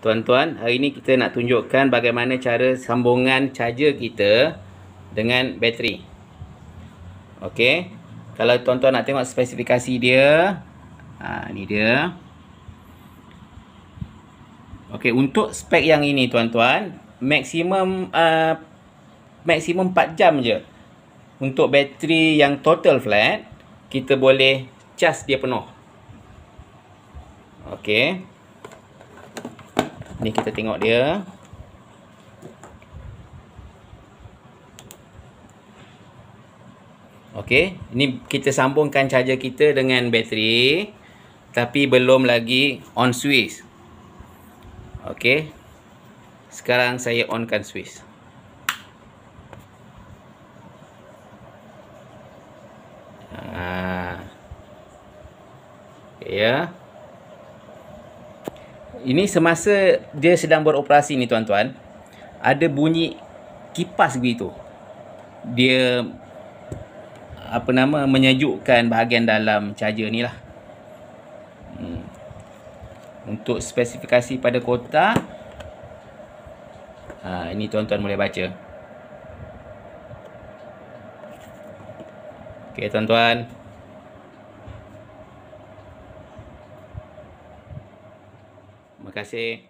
Tuan-tuan, hari ini kita nak tunjukkan bagaimana cara sambungan charger kita dengan bateri. Okey. Kalau tuan-tuan nak tengok spesifikasi dia, ha, ni dia. Okey, untuk spek yang ini tuan-tuan, maksimum uh, maksimum 4 jam je. Untuk bateri yang total flat, kita boleh charge dia penuh. Okey. Ni kita tengok dia. Okey, ini kita sambungkan charger kita dengan bateri tapi belum lagi on switch. Okey. Sekarang saya onkan switch. Ah. Ya. Yeah. Ini semasa dia sedang beroperasi ni tuan-tuan Ada bunyi kipas begitu Dia Apa nama menyejukkan bahagian dalam charger ni lah hmm. Untuk spesifikasi pada kotak ha, Ini tuan-tuan boleh baca Okay tuan-tuan Terima kasih.